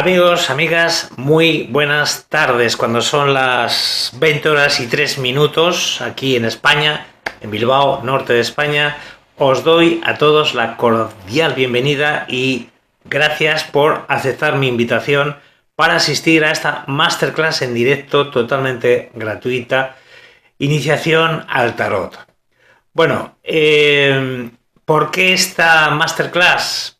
Amigos, amigas, muy buenas tardes. Cuando son las 20 horas y 3 minutos aquí en España, en Bilbao, norte de España, os doy a todos la cordial bienvenida y gracias por aceptar mi invitación para asistir a esta masterclass en directo totalmente gratuita, Iniciación al Tarot. Bueno, eh, ¿por qué esta masterclass?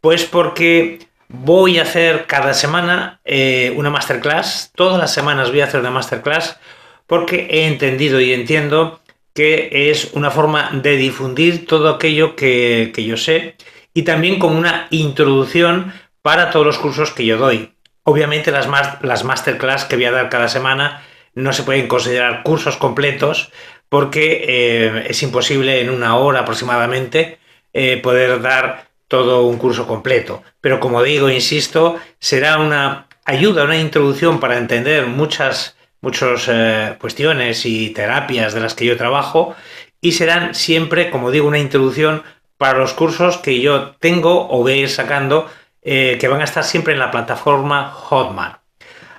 Pues porque Voy a hacer cada semana eh, una masterclass. Todas las semanas voy a hacer una masterclass porque he entendido y entiendo que es una forma de difundir todo aquello que, yo sé y también como una introducción para todos los cursos que yo doy. Obviamente las, las masterclass que voy a dar cada semana no se pueden considerar cursos completos porque eh, es imposible en una hora aproximadamente eh, poder dar todo un curso completo. Pero como digo, insisto, será una ayuda, una introducción para entender muchas, muchas eh, cuestiones y terapias de las que yo trabajo y serán siempre, como digo, una introducción para los cursos que yo tengo o voy a ir sacando eh, que van a estar siempre en la plataforma Hotmart.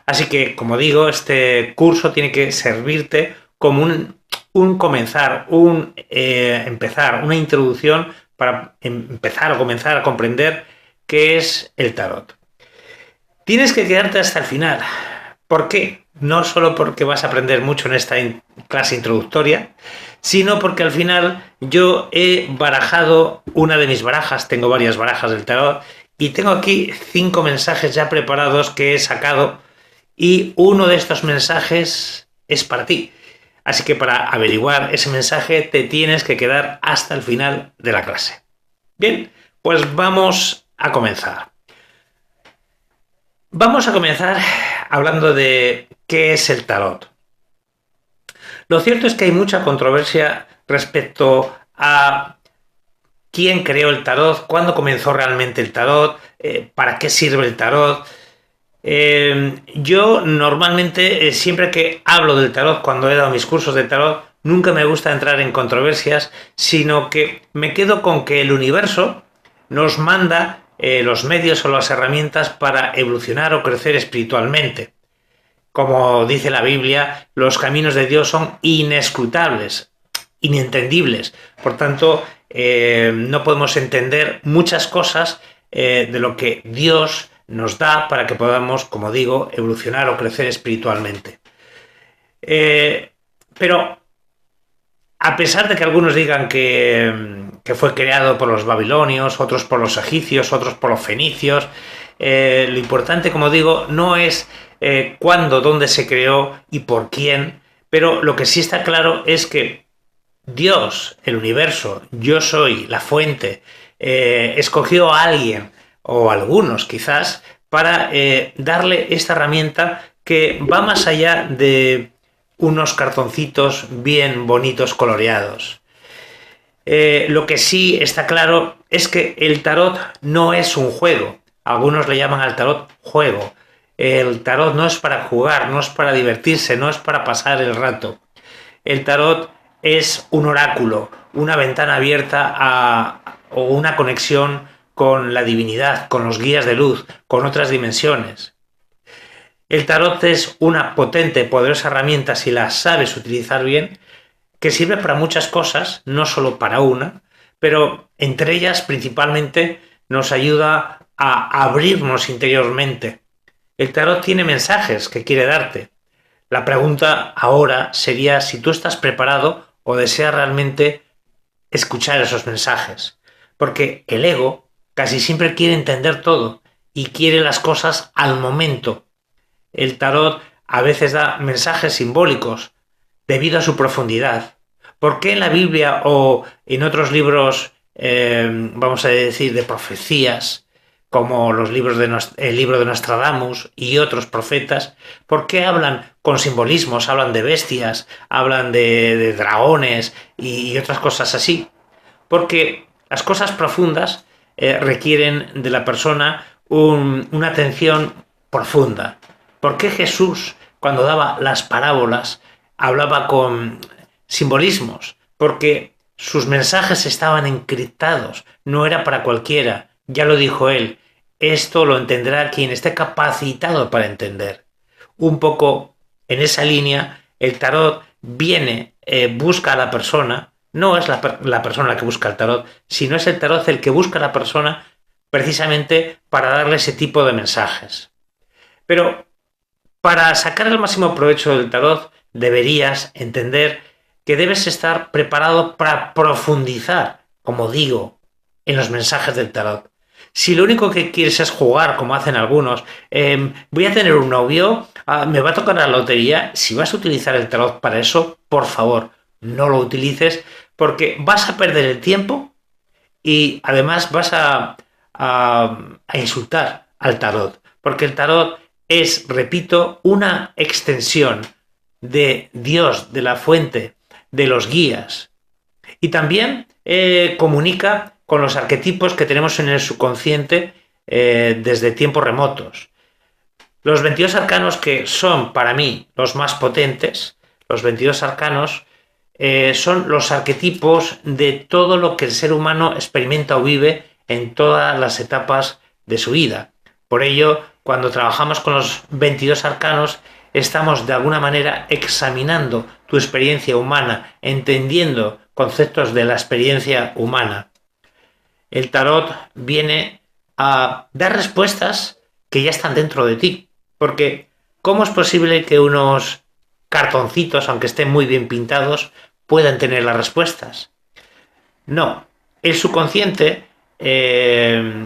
Así que, como digo, este curso tiene que servirte como un, un comenzar, un eh, empezar, una introducción para em-, empezar o comenzar a comprender qué es el tarot. Tienes que quedarte hasta el final. ¿Por qué? No solo porque vas a aprender mucho en esta clase introductoria, sino porque al final yo he barajado una de mis barajas, tengo varias barajas del tarot, y tengo aquí cinco mensajes ya preparados que he sacado, y uno de estos mensajes es para ti. Así que para averiguar ese mensaje te tienes que quedar hasta el final de la clase. Bien, pues vamos a comenzar. Vamos a comenzar hablando de qué es el tarot. Lo cierto es que hay mucha controversia respecto a quién creó el tarot, cuándo comenzó realmente el tarot, eh, para qué sirve el tarot. Em, yo normalmente, eh, siempre que hablo del tarot, cuando he dado mis cursos de tarot, nunca me gusta entrar en controversias, sino que me quedo con que el universo nos manda eh, los medios o las herramientas para evolucionar o crecer espiritualmente. Como dice la Biblia, los caminos de Dios son inescrutables, inentendibles. Por tanto, eh, no podemos entender muchas cosas de lo que Dios nos da para que podamos, como digo, evolucionar o crecer espiritualmente. Eh, pero a pesar de que algunos digan que, fue creado por los babilonios, otros por los egipcios, otros por los fenicios, eh, lo importante, como digo, no es eh, cuándo, dónde se creó y por quién, pero lo que sí está claro es que Dios, el universo, yo soy la fuente, escogió a alguien o algunos quizás, para eh, darle esta herramienta que va más allá de unos cartoncitos bien bonitos coloreados. Eh, lo que sí está claro es que el tarot no es un juego. Algunos le llaman al tarot juego. El tarot no es para jugar, no es para divertirse, no es para pasar el rato. El tarot es un oráculo, una ventana abierta a, o una conexión con la divinidad, con los guías de luz, con otras dimensiones. El tarot es una potente, poderosa herramienta si la sabes utilizar bien, que sirve para muchas cosas, no solo para una, pero entre ellas principalmente nos ayuda a abrirnos interiormente. El tarot tiene mensajes que quiere darte. La pregunta ahora sería si tú estás preparado o deseas realmente escuchar esos mensajes. Porque el ego Casi siempre quiere entender todo y quiere las cosas al momento. El tarot a veces da mensajes simbólicos debido a su profundidad. ¿Por qué en la Biblia o en otros libros, em, vamos a decir, de profecías, como los libros de el libro de Nostradamus y otros profetas, ¿por qué hablan con simbolismos? Hablan de bestias, hablan de, de dragones y otras cosas así. Porque las cosas profundas eh, requieren de la persona una atención profunda. ¿Por qué Jesús, cuando daba las parábolas, hablaba con simbolismos? Porque sus mensajes estaban encriptados, no era para cualquiera, ya lo dijo él, esto lo entenderá quien esté capacitado para entender. Un poco en esa línea, el tarot viene, eh, busca a la persona, no es la, la, persona la que busca el tarot, sino es el tarot el que busca a la persona precisamente para darle ese tipo de mensajes. Pero para sacar el máximo provecho del tarot deberías entender que debes estar preparado para profundizar, como digo, en los mensajes del tarot. Si lo único que quieres es jugar, como hacen algunos, em, voy a tener un novio, ah, me va a tocar la lotería, si vas a utilizar el tarot para eso, por favor, no lo utilices porque vas a perder el tiempo y además vas a, insultar al tarot. Porque el tarot es, repito, una extensión de Dios, de la fuente, de los guías. Y también eh, comunica con los arquetipos que tenemos en el subconsciente eh, desde tiempos remotos. Los 22 arcanos que son para mí los más potentes, los 22 arcanos eh, son los arquetipos de todo lo que el ser humano experimenta o vive en todas las etapas de su vida. Por ello, cuando trabajamos con los 22 arcanos, estamos de alguna manera examinando tu experiencia humana, entendiendo conceptos de la experiencia humana. El tarot viene a dar respuestas que ya están dentro de ti, porque ¿cómo es posible que unos cartoncitos, aunque estén muy bien pintados, puedan tener las respuestas. No, el subconsciente eh,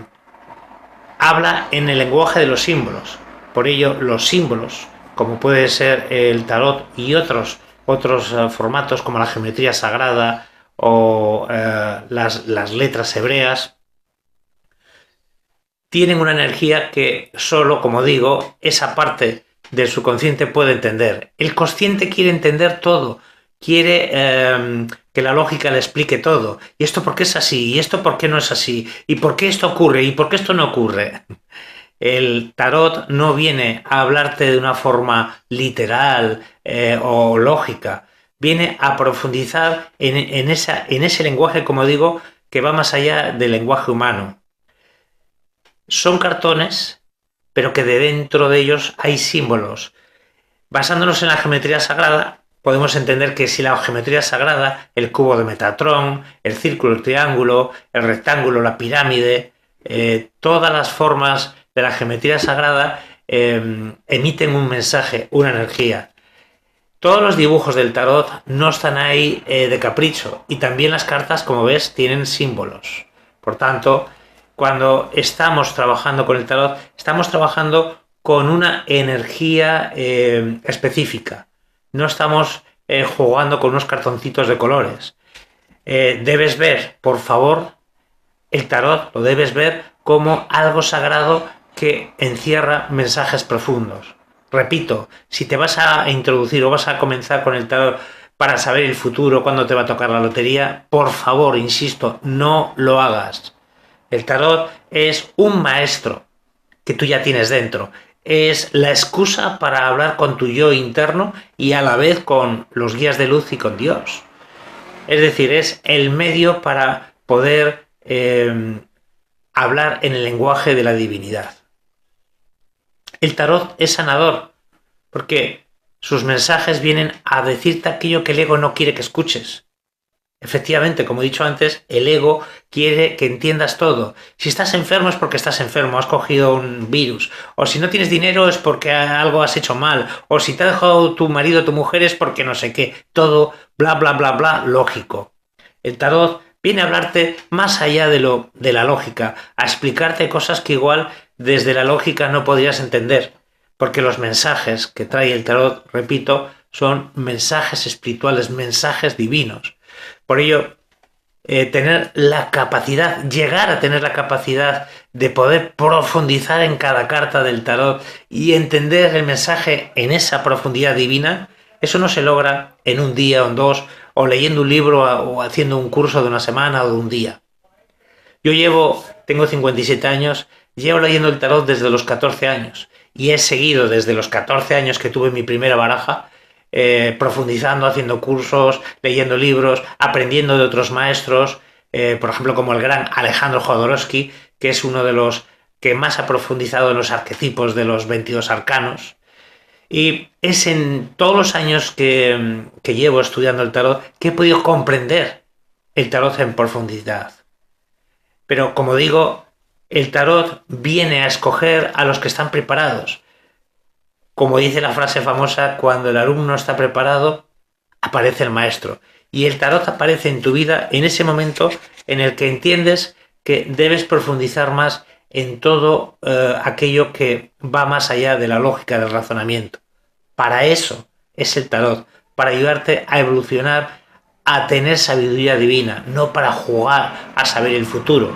habla en el lenguaje de los símbolos. Por ello, los símbolos, como puede ser el tarot y otros, otros eh, formatos como la geometría sagrada o eh, las, las letras hebreas, tienen una energía que solo, como digo, esa parte del subconsciente puede entender. El consciente quiere entender todo, quiere em, que la lógica le explique todo. ¿Y esto por qué es así? ¿Y esto por qué no es así? ¿Y por qué esto ocurre? ¿Y por qué esto no ocurre? El tarot no viene a hablarte de una forma literal eh, o lógica, viene a profundizar en, esa, en ese lenguaje, como digo, que va más allá del lenguaje humano. Son cartones, pero que de dentro de ellos hay símbolos. Basándonos en la geometría sagrada, podemos entender que si la geometría sagrada, el cubo de Metatron, el círculo, el triángulo, el rectángulo, la pirámide, eh, todas las formas de la geometría sagrada em, emiten un mensaje, una energía. Todos los dibujos del tarot no están ahí eh, de capricho y también las cartas, como ves, tienen símbolos. Por tanto, cuando estamos trabajando con el tarot, estamos trabajando con una energía em, específica no estamos eh, jugando con unos cartoncitos de colores. Eh, debes ver, por favor, el tarot lo debes ver como algo sagrado que encierra mensajes profundos. Repito, si te vas a introducir o vas a comenzar con el tarot para saber el futuro, cuándo te va a tocar la lotería, por favor, insisto, no lo hagas. El tarot es un maestro que tú ya tienes dentro es la excusa para hablar con tu yo interno y a la vez con los guías de luz y con Dios. Es decir, es el medio para poder em, hablar en el lenguaje de la divinidad. El tarot es sanador, porque sus mensajes vienen a decirte aquello que el ego no quiere que escuches. Efectivamente, como he dicho antes, el ego quiere que entiendas todo. Si estás enfermo es porque estás enfermo, has cogido un virus. O si no tienes dinero es porque algo has hecho mal. O si te ha dejado tu marido o tu mujer es porque no sé qué. Todo, bla, bla, bla, bla, lógico. El tarot viene a hablarte más allá de, lo, de la lógica, a explicarte cosas que igual desde la lógica no podrías entender. Porque los mensajes que trae el tarot, repito, son mensajes espirituales, mensajes divinos por ello, eh, tener la capacidad, llegar a tener la capacidad de poder profundizar en cada carta del tarot y entender el mensaje en esa profundidad divina, eso no se logra en un día o en dos, o leyendo un libro o haciendo un curso de una semana o de un día. Yo llevo, tengo 57 años, llevo leyendo el tarot desde los 14 años y he seguido desde los 14 años que tuve mi primera baraja eh, profundizando, haciendo cursos, leyendo libros, aprendiendo de otros maestros, eh, por ejemplo, como el gran Alejandro Jodorowsky, que es uno de los que más ha profundizado en los arquetipos de los 22 arcanos. Y es en todos los años que llevo estudiando el tarot que he podido comprender el tarot en profundidad. Pero como digo, el tarot viene a escoger a los que están preparados, como dice la frase famosa, cuando el alumno está preparado, aparece el maestro. Y el tarot aparece en tu vida en ese momento en el que entiendes que debes profundizar más en todo eh, aquello que va más allá de la lógica del razonamiento. Para eso es el tarot, para ayudarte a evolucionar, a tener sabiduría divina, no para jugar a saber el futuro.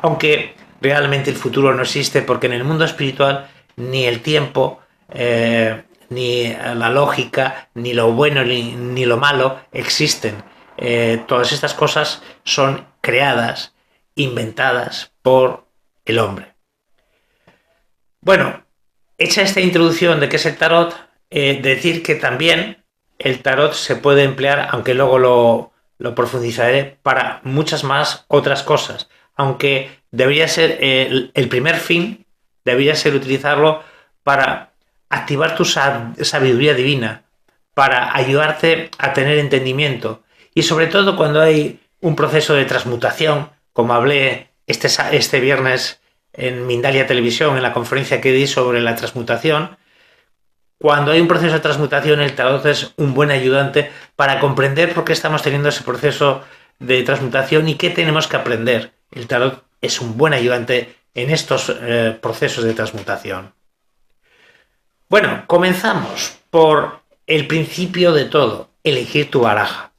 Aunque realmente el futuro no existe porque en el mundo espiritual ni el tiempo eh, ni la lógica, ni lo bueno ni, lo malo existen. Eh, todas estas cosas son creadas, inventadas por el hombre. Bueno, hecha esta introducción de qué es el tarot, eh, decir que también el tarot se puede emplear, aunque luego lo, profundizaré, para muchas más otras cosas. Aunque debería ser el primer fin, debería ser utilizarlo para activar tu sabiduría divina para ayudarte a tener entendimiento. Y sobre todo cuando hay un proceso de transmutación, como hablé este, este viernes en Mindalia Televisión, en la conferencia que di sobre la transmutación, cuando hay un proceso de transmutación, el tarot es un buen ayudante para comprender por qué estamos teniendo ese proceso de transmutación y qué tenemos que aprender. El tarot es un buen ayudante en estos eh, procesos de transmutación. Bueno, comenzamos por el principio de todo, elegir tu baraja.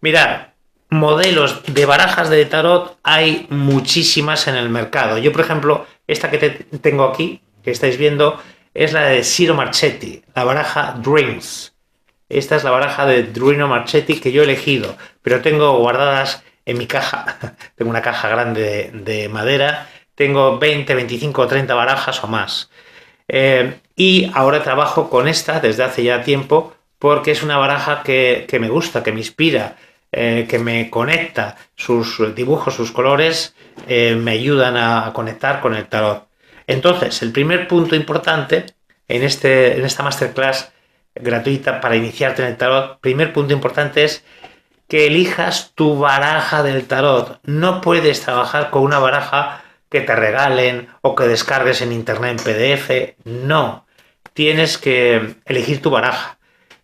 Mirad, modelos de barajas de tarot hay muchísimas en el mercado. Yo, por ejemplo, esta que tengo aquí, que estáis viendo, es la de Ciro Marchetti, la baraja Dreams. Esta es la baraja de Druino Marchetti que yo he elegido, pero tengo guardadas en mi caja. tengo una caja grande de, madera, tengo 20, 25, 30 barajas o más. Eh, y ahora trabajo con esta desde hace ya tiempo porque es una baraja que, me gusta, que me inspira, eh, que me conecta. Sus dibujos, sus colores eh, me ayudan a conectar con el tarot. Entonces, el primer punto importante en, este, en esta masterclass gratuita para iniciarte en el tarot, primer punto importante es que elijas tu baraja del tarot. No puedes trabajar con una baraja que te regalen o que descargues en internet en PDF. No, tienes que elegir tu baraja.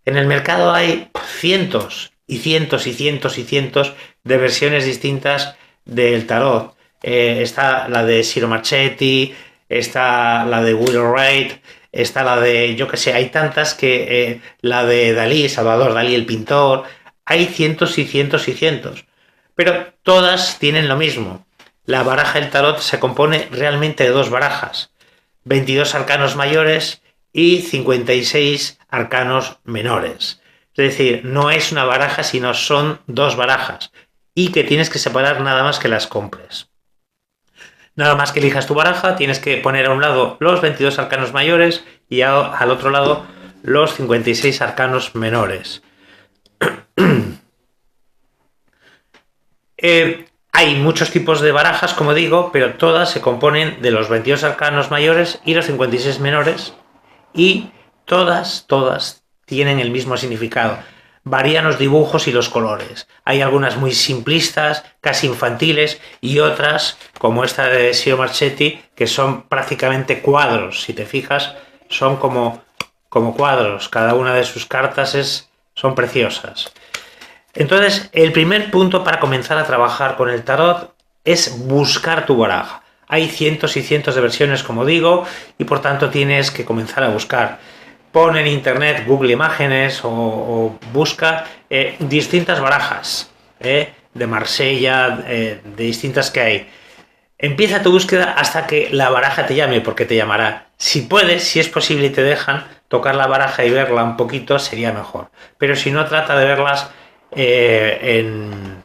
En el mercado hay cientos y cientos y cientos y cientos de versiones distintas del tarot. Eh, está la de Ciro Marchetti, está la de Willow Wright, está la de, yo que sé, hay tantas que eh, la de Dalí, Salvador Dalí el pintor, hay cientos y cientos y cientos. Pero todas tienen lo mismo. La baraja del tarot se compone realmente de dos barajas, 22 arcanos mayores y 56 arcanos menores. Es decir, no es una baraja, sino son dos barajas y que tienes que separar nada más que las compres. Nada más que elijas tu baraja, tienes que poner a un lado los 22 arcanos mayores y al otro lado los 56 arcanos menores. Eh, hay muchos tipos de barajas, como digo, pero todas se componen de los 22 arcanos mayores y los 56 menores, y todas, todas tienen el mismo significado. Varían los dibujos y los colores. Hay algunas muy simplistas, casi infantiles, y otras, como esta de Sio Marchetti, que son prácticamente cuadros. Si te fijas, son como, como cuadros. Cada una de sus cartas es, son preciosas. Entonces, el primer punto para comenzar a trabajar con el tarot es buscar tu baraja. Hay cientos y cientos de versiones, como digo, y por tanto tienes que comenzar a buscar. Pon en internet, Google Imágenes o, busca eh, distintas barajas eh, de Marsella, eh, de distintas que hay. Empieza tu búsqueda hasta que la baraja te llame, porque te llamará. Si puedes, si es posible y te dejan tocar la baraja y verla un poquito, sería mejor. Pero si no, trata de verlas eh, en,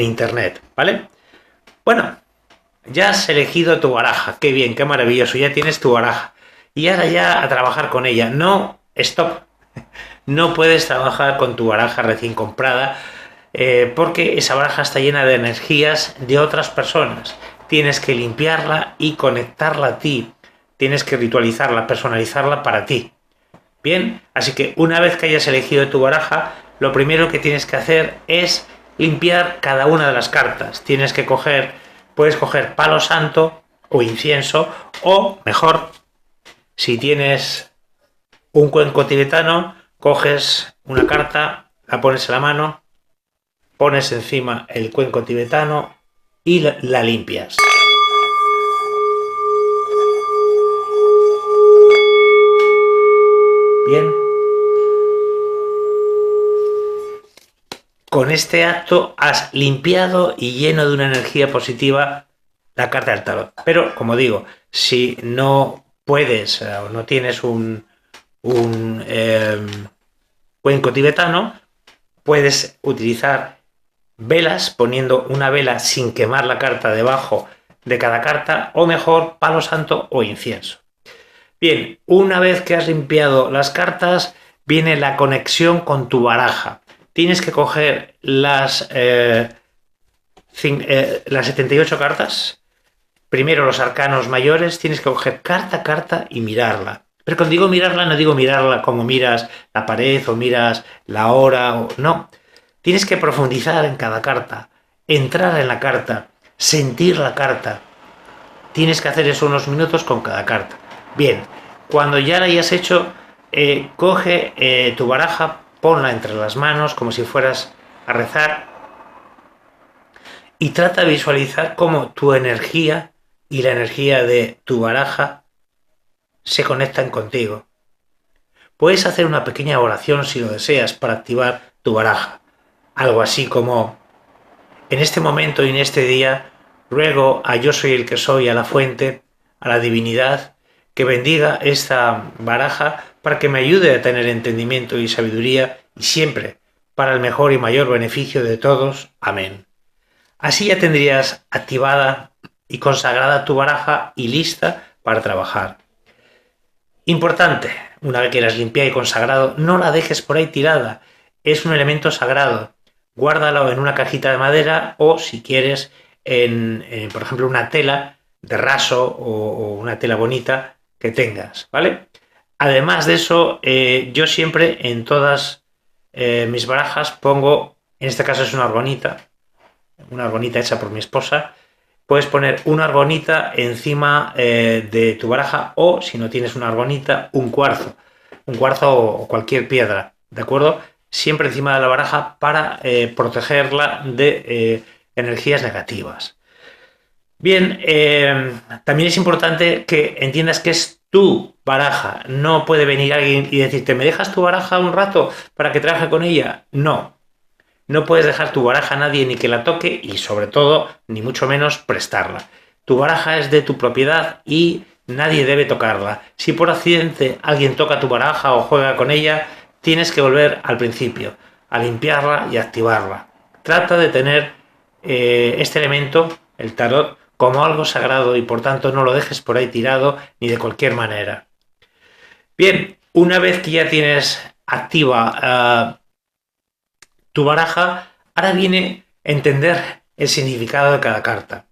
internet, ¿vale? Bueno, ya has elegido tu baraja, qué bien, qué maravilloso, ya tienes tu baraja. Y ahora ya a trabajar con ella. No, stop. No puedes trabajar con tu baraja recién comprada eh, porque esa baraja está llena de energías de otras personas. Tienes que limpiarla y conectarla a ti. Tienes que ritualizarla, personalizarla para ti. Bien, así que una vez que hayas elegido tu baraja, lo primero que tienes que hacer es limpiar cada una de las cartas. Tienes que coger, puedes coger palo santo o incienso, o mejor, si tienes un cuenco tibetano, coges una carta, la pones a la mano, pones encima el cuenco tibetano y la limpias. con este acto has limpiado y lleno de una energía positiva la carta del tarot. Pero, como digo, si no puedes eh, o no tienes un, em, cuenco tibetano, puedes utilizar velas poniendo una vela sin quemar la carta debajo de cada carta o mejor palo santo o incienso. Bien, una vez que has limpiado las cartas, viene la conexión con tu baraja tienes que coger las, eh, eh, las 78 cartas, primero los arcanos mayores, tienes que coger carta a carta y mirarla. Pero cuando digo mirarla, no digo mirarla como miras la pared o miras la hora, o... no. Tienes que profundizar en cada carta, entrar en la carta, sentir la carta. Tienes que hacer eso unos minutos con cada carta. Bien, cuando ya la hayas hecho, eh, coge tu baraja, ponla entre las manos como si fueras a rezar y trata de visualizar cómo tu energía y la energía de tu baraja se conectan contigo. Puedes hacer una pequeña oración si lo deseas para activar tu baraja. Algo así como, en este momento y en este día, ruego a yo soy el que soy, a la fuente, a la divinidad, que bendiga esta baraja para que me ayude a tener entendimiento y sabiduría, y siempre, para el mejor y mayor beneficio de todos. Amén. Así ya tendrías activada y consagrada tu baraja y lista para trabajar. Importante, una vez que la has limpiado y consagrado, no la dejes por ahí tirada. Es un elemento sagrado. Guárdalo en una cajita de madera o, si quieres, en, eh, por ejemplo, una tela de raso o una tela bonita que tengas, ¿vale? Además de eso, eh, yo siempre en todas eh, mis barajas pongo, en este caso es una argonita, una argonita hecha por mi esposa, puedes poner una argonita encima eh, de tu baraja o, si no tienes una argonita, un cuarzo, un cuarzo o cualquier piedra, ¿de acuerdo? Siempre encima de la baraja para protegerla de energías negativas. Bien, eh, también es importante que entiendas que es tu baraja. No puede venir alguien y decirte, ¿me dejas tu baraja un rato para que trabaje con ella? No. No puedes dejar tu baraja a nadie ni que la toque y sobre todo, ni mucho menos, prestarla. Tu baraja es de tu propiedad y nadie debe tocarla. Si por accidente alguien toca tu baraja o juega con ella, tienes que volver al principio, a limpiarla y activarla. Trata de tener eh, este elemento, el tarot, como algo sagrado y por tanto no lo dejes por ahí tirado ni de cualquier manera. Bien, una vez que ya tienes activa eh, tu baraja, ahora viene entender el significado de cada carta.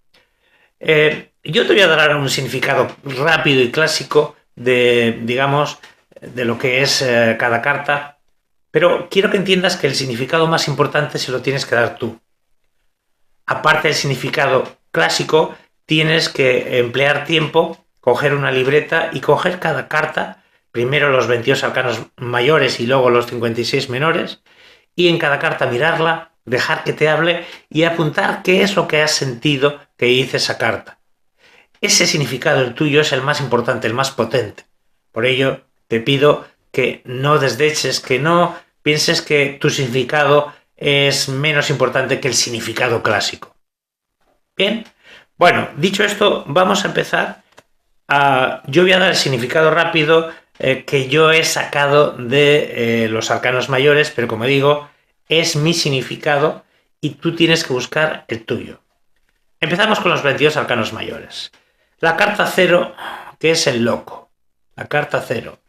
Eh, yo te voy a dar un significado rápido y clásico de, digamos, de lo que es eh, cada carta, pero quiero que entiendas que el significado más importante se lo tienes que dar tú. Aparte del significado clásico tienes que emplear tiempo, coger una libreta y coger cada carta, primero los 22 arcanos mayores y luego los 56 menores, y en cada carta mirarla, dejar que te hable y apuntar qué es lo que has sentido que hice esa carta. Ese significado el tuyo es el más importante, el más potente. Por ello, te pido que no desdeches, que no pienses que tu significado es menos importante que el significado clásico bueno, dicho esto, vamos a empezar ah, Yo voy a dar el significado rápido eh, que yo he sacado de eh, los arcanos mayores, pero como digo, es mi significado y tú tienes que buscar el tuyo. Empezamos con los 22 arcanos mayores. La carta cero, que es el loco. La carta cero.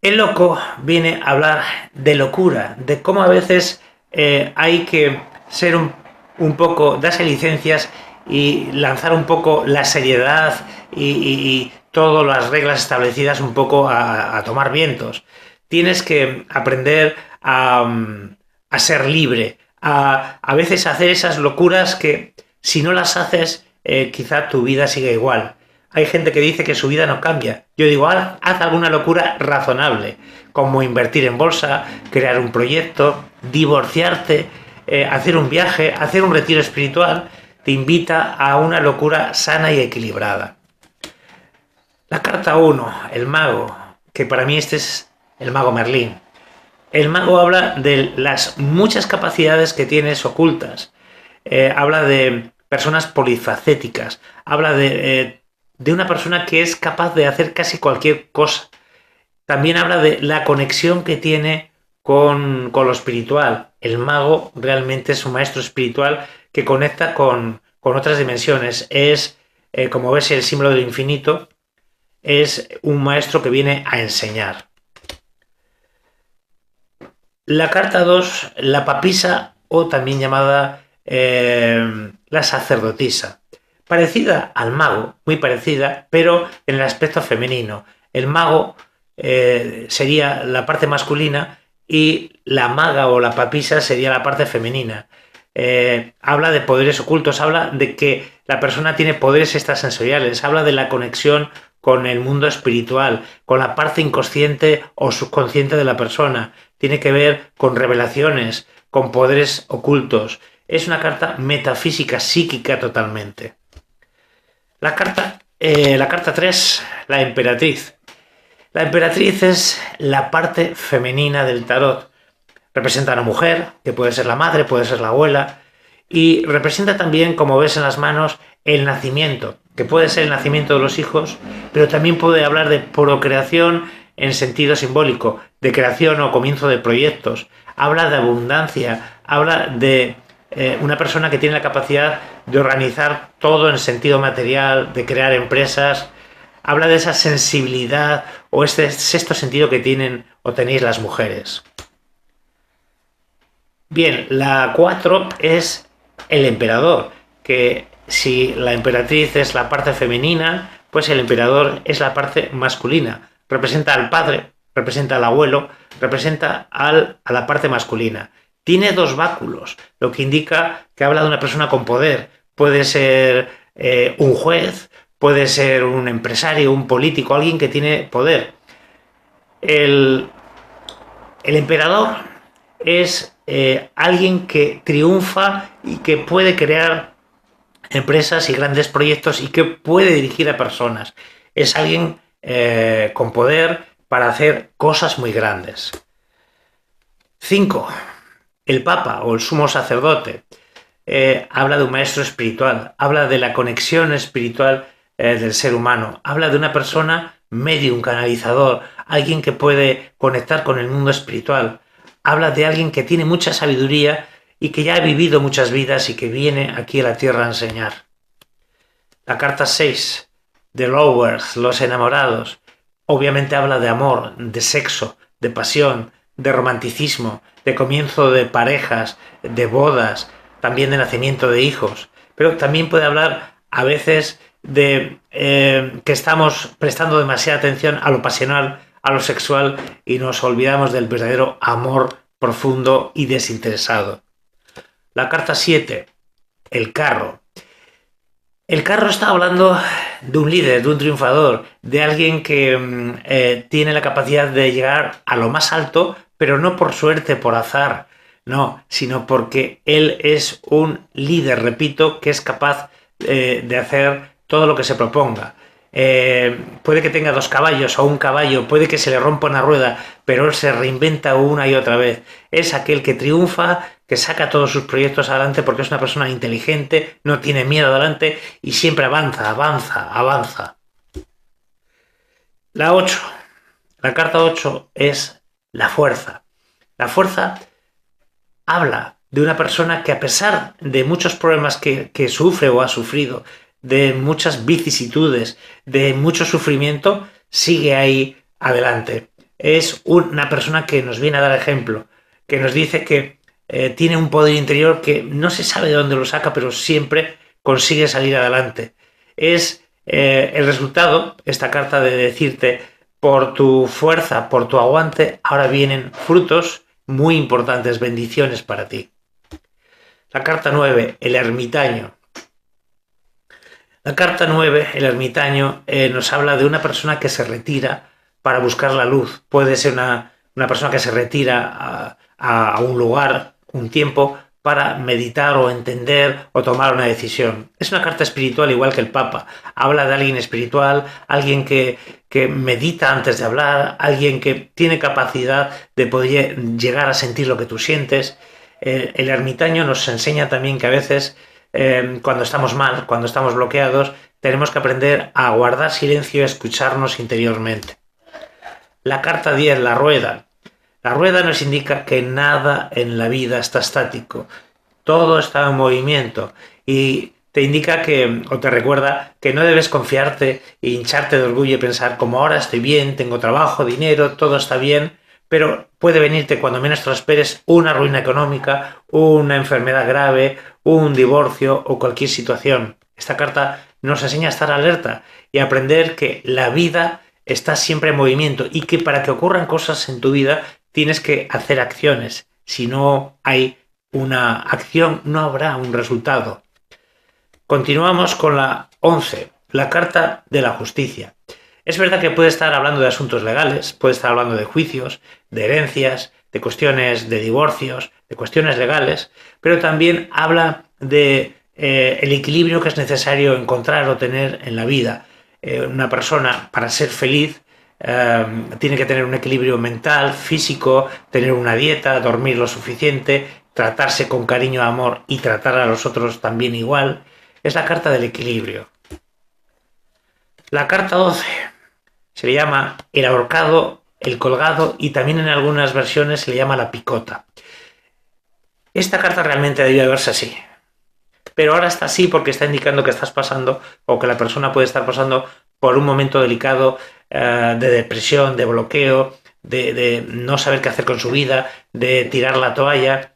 El loco viene a hablar de locura, de cómo a veces eh, hay que ser un un poco, darse licencias y lanzar un poco la seriedad y, todas las reglas establecidas un poco a, tomar vientos. Tienes que aprender a, ser libre, a, a veces hacer esas locuras que si no las haces, eh, quizá tu vida siga igual. Hay gente que dice que su vida no cambia. Yo digo, haz alguna locura razonable, como invertir en bolsa, crear un proyecto, divorciarte, eh, hacer un viaje, hacer un retiro espiritual, te invita a una locura sana y equilibrada. La carta 1, el mago, que para mí este es el mago Merlín. El mago habla de las muchas capacidades que tienes ocultas. Eh, habla de personas polifacéticas. Habla eh, de, una persona que es capaz de hacer casi cualquier cosa. También habla de la conexión que tiene con lo espiritual el mago realmente es un maestro espiritual que conecta con, otras dimensiones. Es, eh, como ves, el símbolo del infinito. Es un maestro que viene a enseñar. La carta 2, la papisa o también llamada eh, la sacerdotisa. Parecida al mago, muy parecida, pero en el aspecto femenino. El mago eh, sería la parte masculina y la maga o la papisa sería la parte femenina. Eh, habla de poderes ocultos, habla de que la persona tiene poderes extrasensoriales, habla de la conexión con el mundo espiritual, con la parte inconsciente o subconsciente de la persona. Tiene que ver con revelaciones, con poderes ocultos. Es una carta metafísica, psíquica totalmente. La carta, eh, la carta 3, la emperatriz. La emperatriz es la parte femenina del tarot. Representa a la mujer, que puede ser la madre, puede ser la abuela, y representa también, como ves en las manos, el nacimiento, que puede ser el nacimiento de los hijos, pero también puede hablar de procreación en sentido simbólico, de creación o comienzo de proyectos. Habla de abundancia, habla de eh, una persona que tiene la capacidad de organizar todo en sentido material, de crear empresas, habla de esa sensibilidad o este sexto sentido que tienen o tenéis las mujeres. Bien, la 4 es el emperador, que si la emperatriz es la parte femenina, pues el emperador es la parte masculina. Representa al padre, representa al abuelo, representa al, a la parte masculina. Tiene dos báculos, lo que indica que habla de una persona con poder. Puede ser eh, un juez, puede ser un empresario, un político, alguien que tiene poder. El, el emperador es eh, alguien que triunfa y que puede crear empresas y grandes proyectos y que puede dirigir a personas. Es alguien eh, con poder para hacer cosas muy grandes. 5. El Papa o el sumo sacerdote eh, habla de un maestro espiritual, habla de la conexión espiritual del ser humano. Habla de una persona medio, un canalizador, alguien que puede conectar con el mundo espiritual. Habla de alguien que tiene mucha sabiduría y que ya ha vivido muchas vidas y que viene aquí a la tierra a enseñar. La carta 6 de Lowers, Los enamorados, obviamente habla de amor, de sexo, de pasión, de romanticismo, de comienzo de parejas, de bodas, también de nacimiento de hijos, pero también puede hablar a veces de eh, que estamos prestando demasiada atención a lo pasional, a lo sexual y nos olvidamos del verdadero amor profundo y desinteresado. La carta 7, el carro. El carro está hablando de un líder, de un triunfador, de alguien que mm, eh, tiene la capacidad de llegar a lo más alto, pero no por suerte, por azar, no, sino porque él es un líder, repito, que es capaz eh, de hacer todo lo que se proponga. Eh, puede que tenga dos caballos o un caballo, puede que se le rompa una rueda, pero él se reinventa una y otra vez. Es aquel que triunfa, que saca todos sus proyectos adelante porque es una persona inteligente, no tiene miedo adelante y siempre avanza, avanza, avanza. La 8. La carta 8 es la fuerza. La fuerza habla de una persona que a pesar de muchos problemas que, que sufre o ha sufrido, de muchas vicisitudes, de mucho sufrimiento, sigue ahí adelante. Es una persona que nos viene a dar ejemplo, que nos dice que eh, tiene un poder interior que no se sabe de dónde lo saca, pero siempre consigue salir adelante. Es eh, el resultado, esta carta de decirte, por tu fuerza, por tu aguante, ahora vienen frutos muy importantes, bendiciones para ti. La carta 9, el ermitaño. La carta 9, el ermitaño, eh, nos habla de una persona que se retira para buscar la luz. Puede ser una, persona que se retira a, un lugar, un tiempo, para meditar o entender o tomar una decisión. Es una carta espiritual igual que el Papa. Habla de alguien espiritual, alguien que, medita antes de hablar, alguien que tiene capacidad de poder llegar a sentir lo que tú sientes. Eh, el ermitaño nos enseña también que a veces Em, cuando estamos mal, cuando estamos bloqueados, tenemos que aprender a guardar silencio y escucharnos interiormente. La carta 10, la rueda. La rueda nos indica que nada en la vida está estático, todo está en movimiento y te indica que, o te recuerda, que no debes confiarte e hincharte de orgullo y pensar como ahora estoy bien, tengo trabajo, dinero, todo está bien, pero puede venirte cuando menos te lo esperes una ruina económica, una enfermedad grave, un divorcio o cualquier situación. Esta carta nos enseña a estar alerta y aprender que la vida está siempre en movimiento y que para que ocurran cosas en tu vida tienes que hacer acciones. Si no hay una acción, no habrá un resultado. Continuamos con la 11, la carta de la justicia. Es verdad que puede estar hablando de asuntos legales, puede estar hablando de juicios, de herencias, de cuestiones de divorcios, de cuestiones legales, pero también habla de eh, el equilibrio que es necesario encontrar o tener en la vida. Eh, una persona para ser feliz eh, tiene que tener un equilibrio mental, físico, tener una dieta, dormir lo suficiente, tratarse con cariño, amor y tratar a los otros también igual. Es la carta del equilibrio. La carta 12 se le llama el ahorcado, el colgado y también en algunas versiones se le llama la picota. Esta carta realmente debía verse así. Pero ahora está así porque está indicando que estás pasando o que la persona puede estar pasando por un momento delicado eh, de depresión, de bloqueo, de, no saber qué hacer con su vida, de tirar la toalla.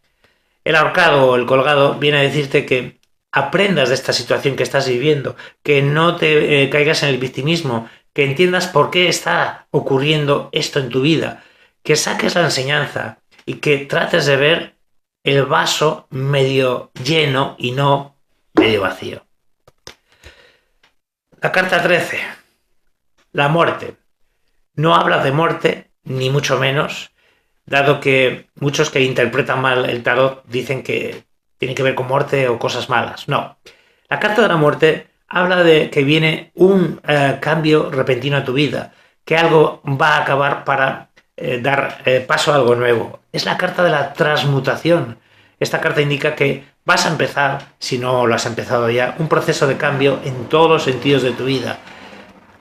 El ahorcado o el colgado viene a decirte que aprendas de esta situación que estás viviendo, que no te eh, caigas en el victimismo, que entiendas por qué está ocurriendo esto en tu vida, que saques la enseñanza y que trates de ver el vaso medio lleno y no medio vacío. La carta 13. La muerte. No habla de muerte, ni mucho menos, dado que muchos que interpretan mal el tarot dicen que tiene que ver con muerte o cosas malas. No. La carta de la muerte habla de que viene un eh, cambio repentino a tu vida, que algo va a acabar para eh, dar eh, paso a algo nuevo. Es la carta de la transmutación. Esta carta indica que vas a empezar, si no lo has empezado ya, un proceso de cambio en todos los sentidos de tu vida.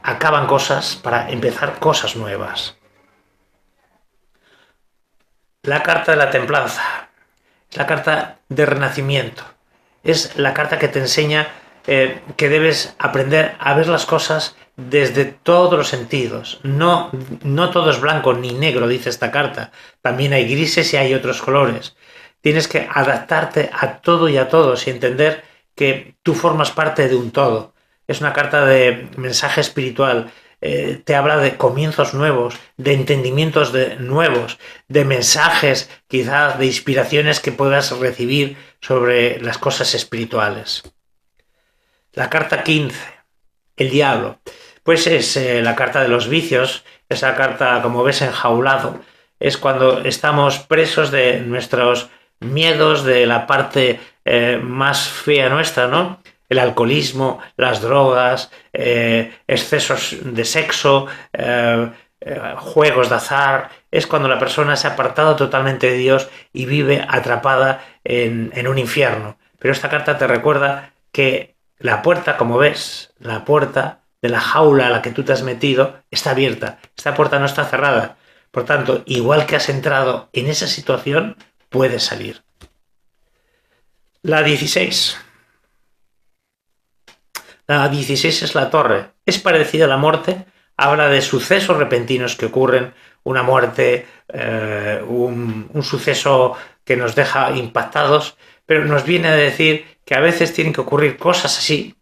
Acaban cosas para empezar cosas nuevas. La carta de la templanza. Es la carta de renacimiento. Es la carta que te enseña eh, que debes aprender a ver las cosas desde todos los sentidos. No, todo es blanco ni negro, dice esta carta. También hay grises y hay otros colores. Tienes que adaptarte a todo y a todos y entender que tú formas parte de un todo. Es una carta de mensaje espiritual. Eh, te habla de comienzos nuevos, de entendimientos de nuevos, de mensajes, quizás de inspiraciones que puedas recibir sobre las cosas espirituales. La carta 15, el diablo. Pues es eh, la carta de los vicios, esa carta, como ves, enjaulado. Es cuando estamos presos de nuestros miedos, de la parte eh, más fea nuestra, ¿no? El alcoholismo, las drogas, eh, excesos de sexo, juegos de azar, es cuando la persona se ha apartado totalmente de Dios y vive atrapada en, un infierno. Pero esta carta te recuerda que la puerta, como ves, la puerta de la jaula a la que tú te has metido está abierta. Esta puerta no está cerrada. Por tanto, igual que has entrado en esa situación, puedes salir. La 16. La 16 es la torre. Es parecida a la muerte. Habla de sucesos repentinos que ocurren. Una muerte, eh, un, un suceso que nos deja impactados. Pero nos viene a decir que a veces tienen que ocurrir cosas así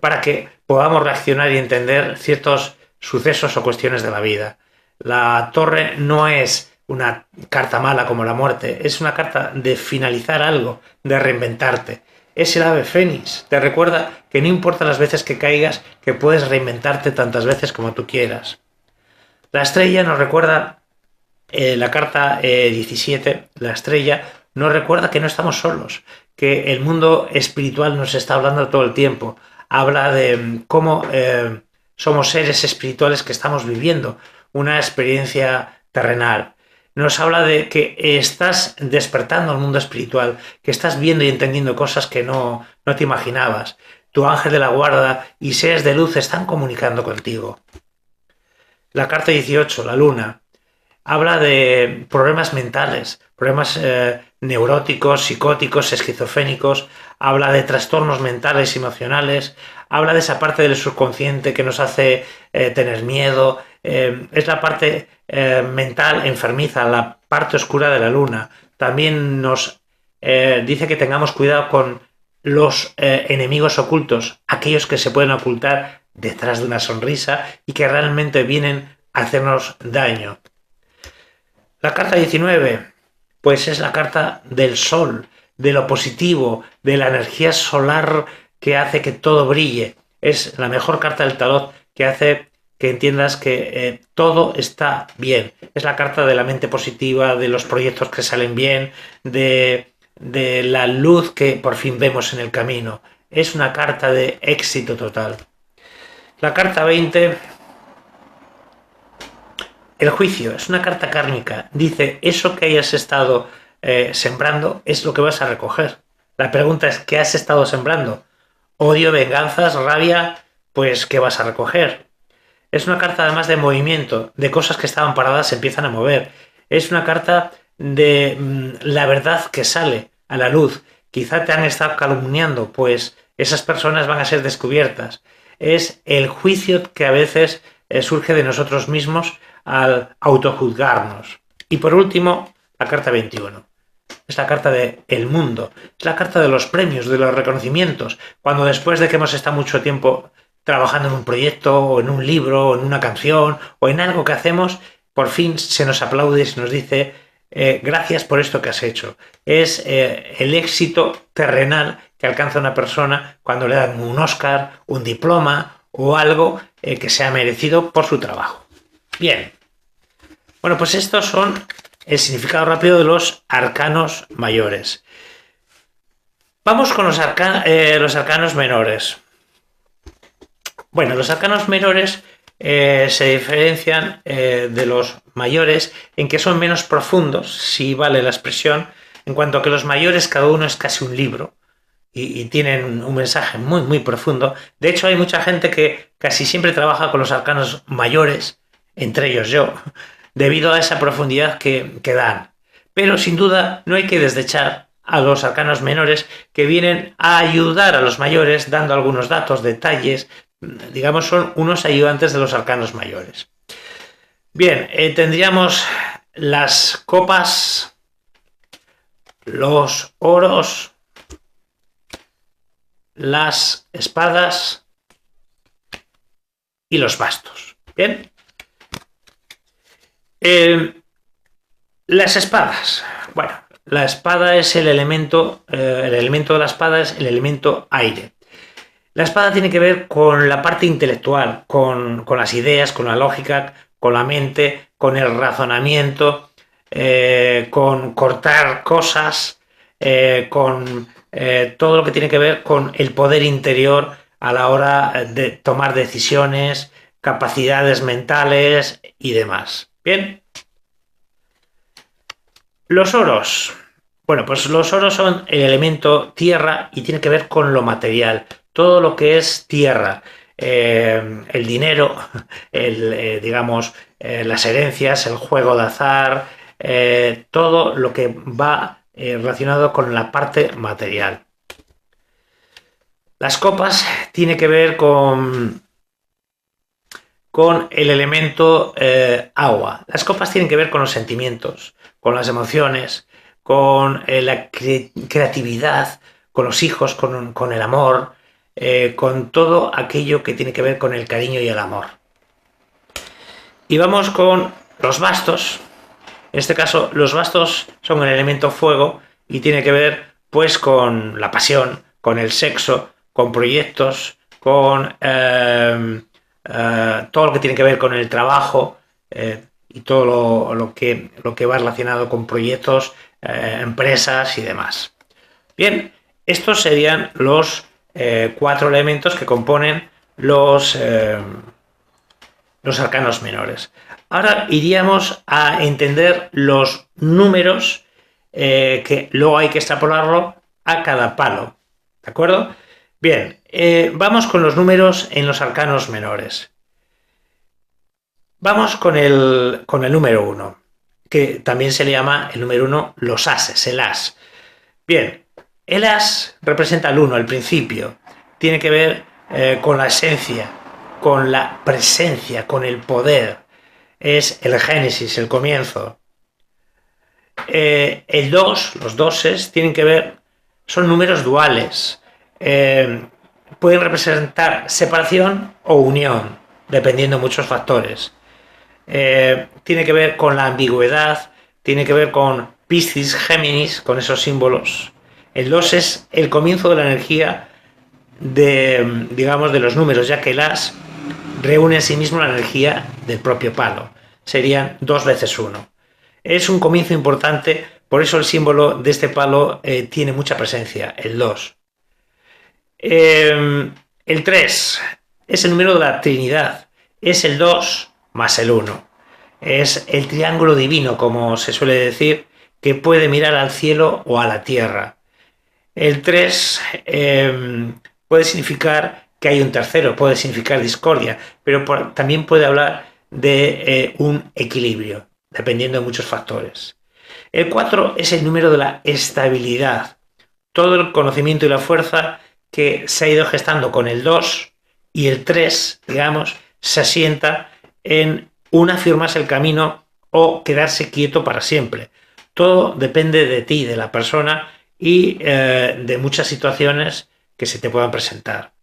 para que podamos reaccionar y entender ciertos sucesos o cuestiones de la vida. La torre no es una carta mala como la muerte, es una carta de finalizar algo, de reinventarte. Es el ave fénix, te recuerda que no importa las veces que caigas, que puedes reinventarte tantas veces como tú quieras. La estrella nos recuerda, eh, la carta 17, eh, la estrella nos recuerda que no estamos solos, que el mundo espiritual nos está hablando todo el tiempo. Habla de mm, cómo eh, somos seres espirituales que estamos viviendo una experiencia terrenal. Nos habla de que estás despertando al mundo espiritual, que estás viendo y entendiendo cosas que no, no te imaginabas. Tu ángel de la guarda y seres de luz están comunicando contigo. La carta 18, la luna, habla de problemas mentales, problemas eh, neuróticos, psicóticos, esquizofénicos, habla de trastornos mentales y emocionales, habla de esa parte del subconsciente que nos hace eh, tener miedo, eh, es la parte eh, mental enfermiza, la parte oscura de la luna. También nos dice que tengamos cuidado con los enemigos ocultos, aquellos que se pueden ocultar detrás de una sonrisa y que realmente vienen a hacernos daño. La carta 19 pues es la carta del sol, de lo positivo, de la energía solar que hace que todo brille. Es la mejor carta del tarot que hace que entiendas que eh, todo está bien. Es la carta de la mente positiva, de los proyectos que salen bien, de, de la luz que por fin vemos en el camino. Es una carta de éxito total. La carta 20 el juicio es una carta cárnica, Dice, eso que hayas estado eh, sembrando es lo que vas a recoger. La pregunta es, ¿qué has estado sembrando? Odio, venganzas, rabia, pues ¿qué vas a recoger? Es una carta además de movimiento, de cosas que estaban paradas se empiezan a mover. Es una carta de mm, la verdad que sale a la luz. Quizá te han estado calumniando, pues esas personas van a ser descubiertas. Es el juicio que a veces eh, surge de nosotros mismos al autojuzgarnos. Y por último, la carta 21. Es la carta de el mundo, es la carta de los premios, de los reconocimientos. Cuando después de que hemos estado mucho tiempo trabajando en un proyecto, o en un libro, o en una canción, o en algo que hacemos, por fin se nos aplaude y se nos dice eh, gracias por esto que has hecho. Es eh, el éxito terrenal que alcanza una persona cuando le dan un Oscar, un diploma o algo eh, que sea merecido por su trabajo. Bien, bueno, pues estos son el significado rápido de los arcanos mayores. Vamos con los, eh, arcanos menores. Bueno, los arcanos menores eh, se diferencian eh, de los mayores en que son menos profundos, si vale la expresión, en cuanto a que los mayores cada uno es casi un libro y tienen un mensaje muy, muy profundo. De hecho, hay mucha gente que casi siempre trabaja con los arcanos mayores, entre ellos yo, debido a esa profundidad que, dan. Pero sin duda no hay que desdechar a los arcanos menores que vienen a ayudar a los mayores dando algunos datos, detalles, digamos son unos ayudantes de los arcanos mayores. Bien, eh, tendríamos las copas, los oros, las espadas y los bastos. Bien, eh, las espadas. Bueno, la espada es el elemento, eh, el elemento de la espada es el elemento aire. La espada tiene que ver con la parte intelectual, con, las ideas, con la lógica, con la mente, con el razonamiento, eh, con cortar cosas, con todo lo que tiene que ver con el poder interior a la hora de tomar decisiones, capacidades mentales y demás. Bien. Los oros. Bueno, pues los oros son el elemento tierra y tiene que ver con lo material, todo lo que es tierra, eh, el dinero, eh, digamos, eh, las herencias, el juego de azar, todo lo que va relacionado con la parte material. Las copas tiene que ver con con el elemento eh, agua. Las copas tienen que ver con los sentimientos, con las emociones, con eh, la creatividad, con los hijos, con, el amor, eh, con todo aquello que tiene que ver con el cariño y el amor. Y vamos con los bastos. En este caso, los bastos son el elemento fuego y tiene que ver pues con la pasión, con el sexo, con proyectos, con eh, todo lo que tiene que ver con el trabajo eh, y todo lo, que, lo que va relacionado con proyectos, eh, empresas y demás. Bien, estos serían los cuatro elementos que componen los, los arcanos menores. Ahora iríamos a entender los números que luego hay que extrapolarlo a cada palo. ¿De acuerdo? Bien, eh, vamos con los números en los arcanos menores. Vamos con el, con el número 1, que también se le llama el número 1 los ases, el as. Bien, el as representa el 1, el principio. Tiene que ver eh, con la esencia, con la presencia, con el poder. Es el génesis, el comienzo. Eh, el 2, dos, los doses, tienen que ver, son números duales. Eh, pueden representar separación o unión, dependiendo de muchos factores. Eh, tiene que ver con la ambigüedad, tiene que ver con Piscis, Géminis, con esos símbolos. El 2 es el comienzo de la energía de, digamos, de los números, ya que el as reúne en sí mismo la energía del propio palo. Serían dos veces uno. Es un comienzo importante, por eso el símbolo de este palo eh, tiene mucha presencia, el 2. Em, el 3 es el número de la Trinidad, es el 2 más el 1. Es el triángulo divino, como se suele decir, que puede mirar al cielo o a la tierra. El 3 em, puede significar que hay un tercero, puede significar discordia, pero también puede hablar de eh, un equilibrio, dependiendo de muchos factores. El 4 es el número de la estabilidad. Todo el conocimiento y la fuerza que se ha ido gestando con el 2 y el 3, digamos, se asienta en una firmas el camino o quedarse quieto para siempre. Todo depende de ti, de la persona y eh, de muchas situaciones que se te puedan presentar.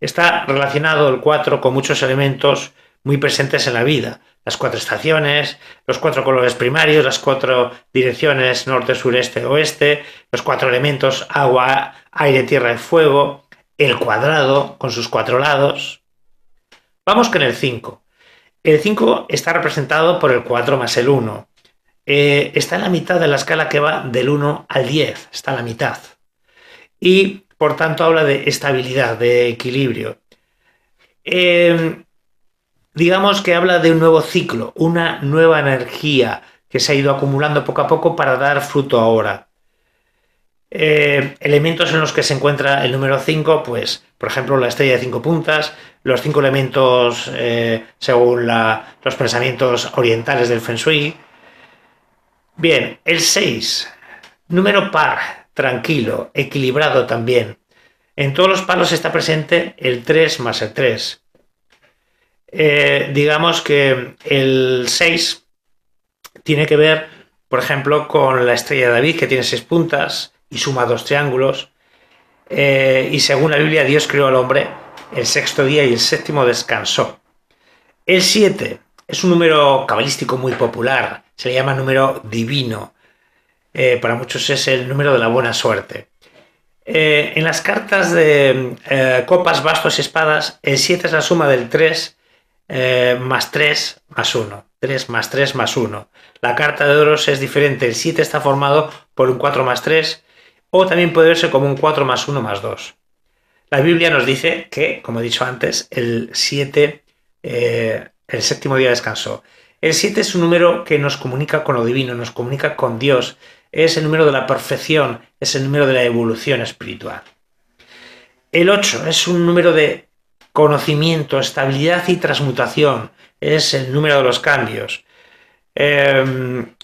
Está relacionado el 4 con muchos elementos muy presentes en la vida. Las cuatro estaciones, los cuatro colores primarios, las cuatro direcciones norte, sureste, oeste, los cuatro elementos agua, aire, tierra y fuego, el cuadrado con sus cuatro lados. Vamos con el 5. El 5 está representado por el 4 más el 1. Eh, está en la mitad de la escala que va del 1 al 10, está en la mitad. Y por tanto habla de estabilidad, de equilibrio. Eh, digamos que habla de un nuevo ciclo, una nueva energía que se ha ido acumulando poco a poco para dar fruto ahora. Eh, elementos en los que se encuentra el número 5, pues, por ejemplo, la estrella de cinco puntas, los cinco elementos eh, según los pensamientos orientales del Feng Shui. Bien, el 6, número par, tranquilo, equilibrado también. En todos los palos está presente el 3 más el 3. Eh, digamos que el 6 tiene que ver, por ejemplo, con la estrella de David, que tiene seis puntas y suma dos triángulos. Eh, y según la Biblia, Dios creó al hombre el sexto día y el séptimo descansó. El 7 es un número cabalístico muy popular, se le llama número divino. Eh, para muchos es el número de la buena suerte. en las cartas de copas, bastos y espadas, el 7 es la suma del 3 eh, más 3 más 1. 3 más 3 más 1. La carta de oros es diferente. El 7 está formado por un 4 más 3 o también puede verse como un 4 más 1 más 2. La Biblia nos dice que, como he dicho antes, el 7, eh, el séptimo día descansó. El 7 es un número que nos comunica con lo divino, nos comunica con Dios. Es el número de la perfección, es el número de la evolución espiritual. El 8 es un número de conocimiento, estabilidad y transmutación. Es el número de los cambios. Em,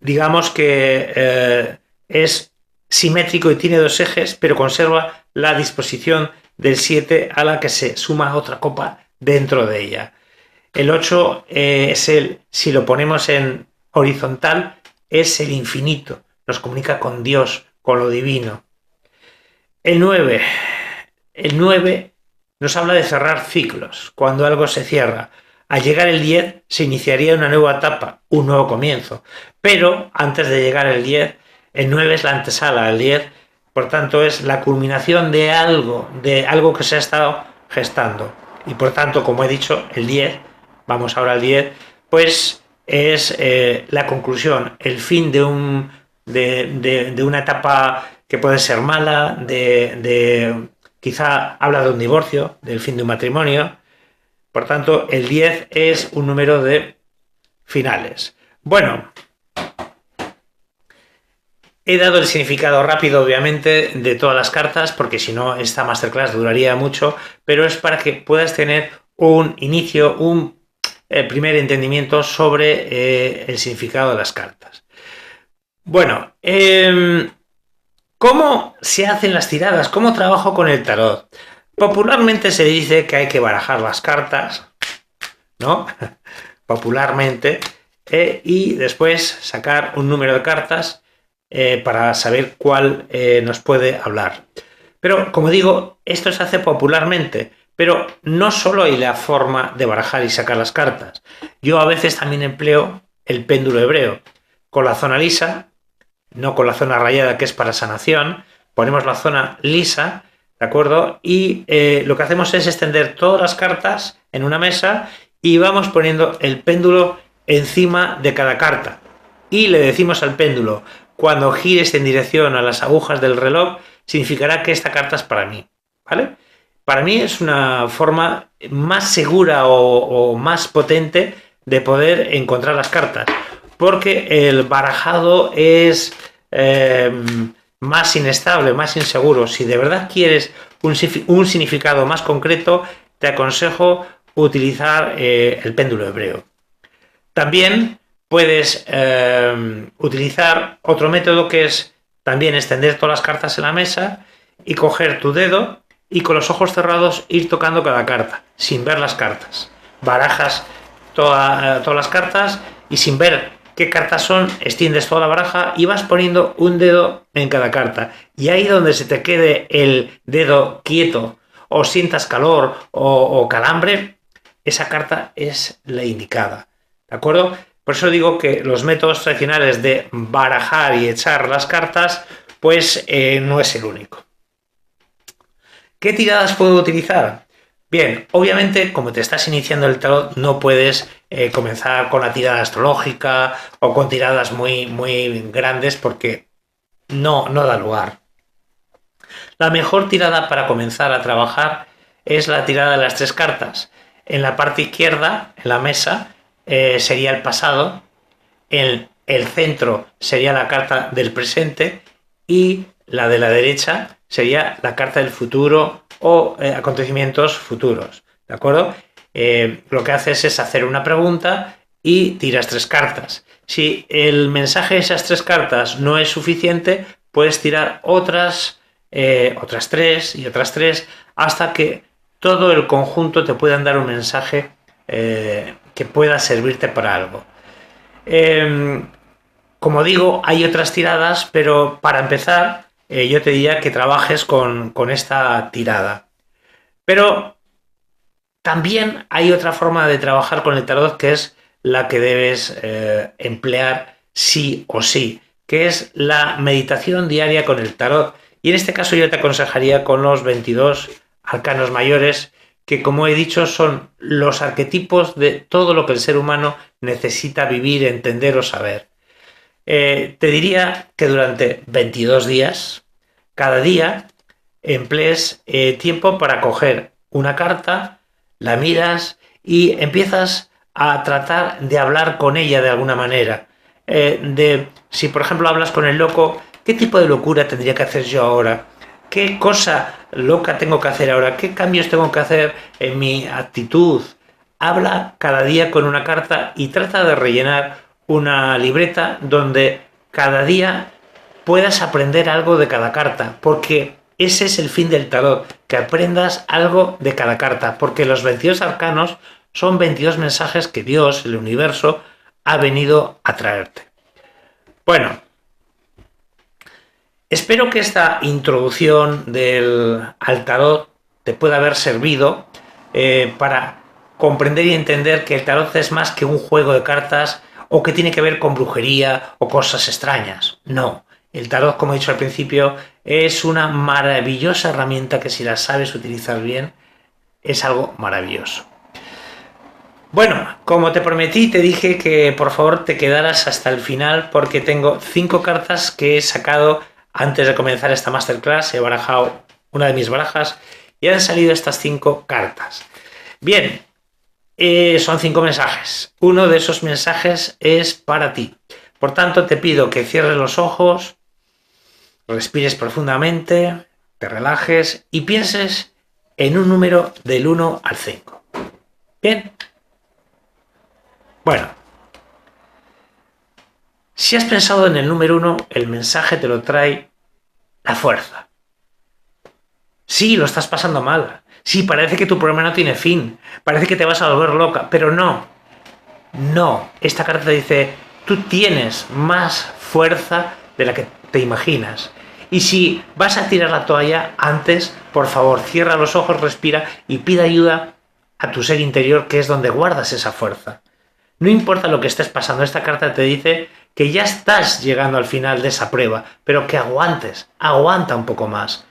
digamos que eh, es simétrico y tiene dos ejes, pero conserva la disposición del 7 a la que se suma otra copa dentro de ella. El 8 eh, es el, si lo ponemos en horizontal, es el infinito, nos comunica con Dios, con lo divino. El 9, el 9 nos habla de cerrar ciclos, cuando algo se cierra. Al llegar el 10 se iniciaría una nueva etapa, un nuevo comienzo. Pero antes de llegar el 10, el 9 es la antesala, el 10, por tanto, es la culminación de algo, de algo que se ha estado gestando. Y por tanto, como he dicho, el 10, vamos ahora al 10, pues es eh, la conclusión, el fin de, un, de una etapa que puede ser mala, de, Quizá habla de un divorcio, del fin de un matrimonio. Por tanto, el 10 es un número de finales. Bueno, He dado el significado rápido, obviamente, de todas las cartas, porque si no, esta masterclass duraría mucho, pero es para que puedas tener un inicio, un eh, primer entendimiento sobre eh, el significado de las cartas. Bueno, em, ¿Cómo se hacen las tiradas? ¿Cómo trabajo con el tarot? Popularmente se dice que hay que barajar las cartas, ¿no? Popularmente. Eh, y después sacar un número de cartas eh, para saber cuál eh, nos puede hablar. Pero, como digo, esto se hace popularmente. Pero no solo hay la forma de barajar y sacar las cartas. Yo a veces también empleo el péndulo hebreo. Con la zona lisa no con la zona rayada que es para sanación, ponemos la zona lisa, ¿de acuerdo? Y eh, lo que hacemos es extender todas las cartas en una mesa y vamos poniendo el péndulo encima de cada carta. Y le decimos al péndulo, cuando gires en dirección a las agujas del reloj, significará que esta carta es para mí, ¿vale? Para mí es una forma más segura o más potente de poder encontrar las cartas porque el barajado es eh, más inestable, más inseguro. Si de verdad quieres un, significado más concreto, te aconsejo utilizar eh, el péndulo hebreo. También puedes eh, utilizar otro método que es también extender todas las cartas en la mesa y coger tu dedo y con los ojos cerrados ir tocando cada carta, sin ver las cartas. Barajas todas las cartas y sin ver qué cartas son, extiendes toda la baraja y vas poniendo un dedo en cada carta. Y ahí donde se te quede el dedo quieto o sientas calor o, calambre, esa carta es la indicada. ¿De acuerdo? Por eso digo que los métodos tradicionales de barajar y echar las cartas, pues eh, no es el único. ¿Qué tiradas puedo utilizar? Bien, obviamente, como te estás iniciando el tarot, no puedes eh, comenzar con la tirada astrológica o con tiradas muy, muy grandes porque no, no da lugar. La mejor tirada para comenzar a trabajar es la tirada de las tres cartas. En la parte izquierda, en la mesa, eh, sería el pasado, en el centro sería la carta del presente y la de la derecha sería la carta del futuro o eh, acontecimientos futuros. ¿De acuerdo? Eh, lo que haces es hacer una pregunta y tiras tres cartas. Si el mensaje de esas tres cartas no es suficiente, puedes tirar otras, eh, otras tres y otras tres hasta que todo el conjunto te puedan dar un mensaje que pueda servirte para algo. Em, como digo, hay otras tiradas, pero para empezar, eh, yo te diría que trabajes con, esta tirada. Pero también hay otra forma de trabajar con el tarot que es la que debes eh, emplear sí o sí, que es la meditación diaria con el tarot. Y en este caso yo te aconsejaría con los 22 arcanos mayores, que como he dicho son los arquetipos de todo lo que el ser humano necesita vivir, entender o saber. Eh, te diría que durante 22 días, cada día, emplees eh, tiempo para coger una carta, la miras y empiezas a tratar de hablar con ella de alguna manera. Eh, de si, por ejemplo, hablas con el loco, ¿qué tipo de locura tendría que hacer yo ahora? ¿Qué cosa loca tengo que hacer ahora? ¿Qué cambios tengo que hacer en mi actitud? Habla cada día con una carta y trata de rellenar una libreta donde cada día puedas aprender algo de cada carta, porque ese es el fin del tarot, que aprendas algo de cada carta, porque los 22 arcanos son 22 mensajes que Dios, el universo, ha venido a traerte. Bueno, espero que esta introducción del, al tarot te pueda haber servido eh, para comprender y entender que el tarot es más que un juego de cartas o que tiene que ver con brujería o cosas extrañas. No, el tarot, como he dicho al principio, es una maravillosa herramienta que si la sabes utilizar bien, es algo maravilloso. Bueno, como te prometí, te dije que por favor te quedaras hasta el final porque tengo cinco cartas que he sacado antes de comenzar esta masterclass. He barajado una de mis barajas y han salido estas cinco cartas. Bien, eh, son cinco mensajes. Uno de esos mensajes es para ti. Por tanto, te pido que cierres los ojos, respires profundamente, te relajes y pienses en un número del 1 al 5. ¿Bien? Bueno, si has pensado en el número 1, el mensaje te lo trae la fuerza. Sí, lo estás pasando mal, Sí, parece que tu problema no tiene fin, parece que te vas a volver loca, pero no, no. Esta carta te dice, tú tienes más fuerza de la que te imaginas. Y si vas a tirar la toalla, antes, por favor, cierra los ojos, respira y pide ayuda a tu ser interior, que es donde guardas esa fuerza. No importa lo que estés pasando, esta carta te dice que ya estás llegando al final de esa prueba, pero que aguantes, aguanta un poco más